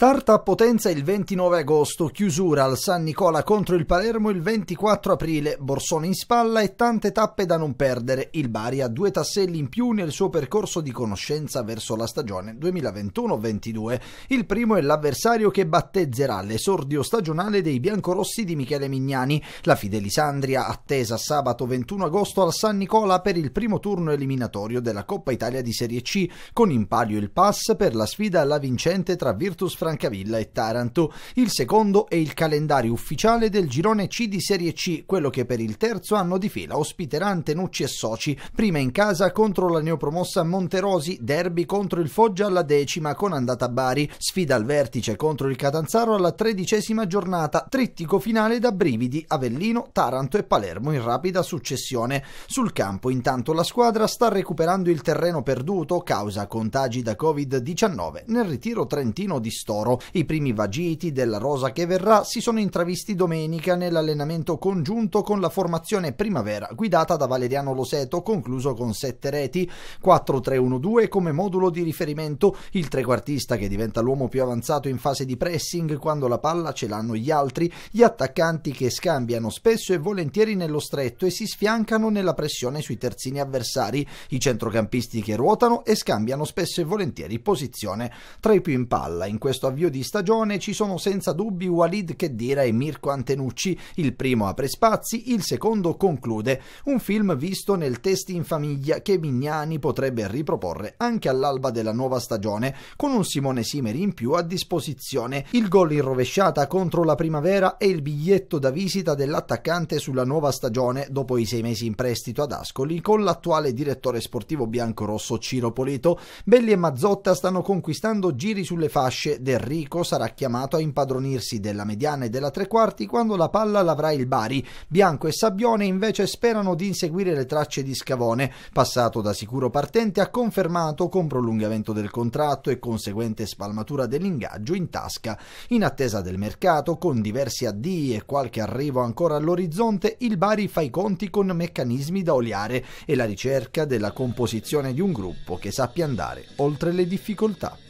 a Potenza il 29 agosto, chiusura al San Nicola contro il Palermo il 24 aprile, Borsone in spalla e tante tappe da non perdere. Il Bari ha due tasselli in più nel suo percorso di conoscenza verso la stagione 2021-22. Il primo è l'avversario che battezzerà l'esordio stagionale dei biancorossi di Michele Mignani. La Fidelisandria attesa sabato 21 agosto al San Nicola per il primo turno eliminatorio della Coppa Italia di Serie C, con in palio il pass per la sfida alla vincente tra Virtus Francavilla e Taranto. Il secondo è il calendario ufficiale del girone C di Serie C, quello che per il terzo anno di fila ospiterà Antenucci e Soci, prima in casa contro la neopromossa Monterosi, derby contro il Foggia alla decima con andata a Bari, sfida al vertice contro il Catanzaro alla tredicesima giornata, trittico finale da brividi Avellino, Taranto e Palermo in rapida successione. Sul campo intanto la squadra sta recuperando il terreno perduto causa contagi da Covid-19 nel ritiro trentino di Storia ristoro. I primi vagiti della rosa che verrà si sono intravisti domenica nell'allenamento congiunto con la formazione primavera guidata da Valeriano Loseto, concluso con sette reti, 4-3-1-2 come modulo di riferimento, il trequartista che diventa l'uomo più avanzato in fase di pressing quando la palla ce l'hanno gli altri, gli attaccanti che scambiano spesso e volentieri nello stretto e si sfiancano nella pressione sui terzini avversari, i centrocampisti che ruotano e scambiano spesso e volentieri posizione. Tra i più in palla in questo questo avvio di stagione ci sono senza dubbi Walid Kedira e Mirko Antenucci. Il primo apre spazi, il secondo conclude. Un film visto nel test in famiglia che Vignani potrebbe riproporre anche all'alba della nuova stagione, con un Simone Simeri in più a disposizione. Il gol in rovesciata contro la primavera e il biglietto da visita dell'attaccante sulla nuova stagione dopo i sei mesi in prestito ad Ascoli con l'attuale direttore sportivo biancorosso Ciro Polito. Belli e Mazzotta stanno conquistando giri sulle fasce del Rico sarà chiamato a impadronirsi della mediana e della tre quarti quando la palla l'avrà il Bari. Bianco e Sabbione invece sperano di inseguire le tracce di Scavone, passato da sicuro partente ha confermato con prolungamento del contratto e conseguente spalmatura dell'ingaggio in tasca. In attesa del mercato, con diversi addii e qualche arrivo ancora all'orizzonte, il Bari fa i conti con meccanismi da oliare e la ricerca della composizione di un gruppo che sappia andare oltre le difficoltà.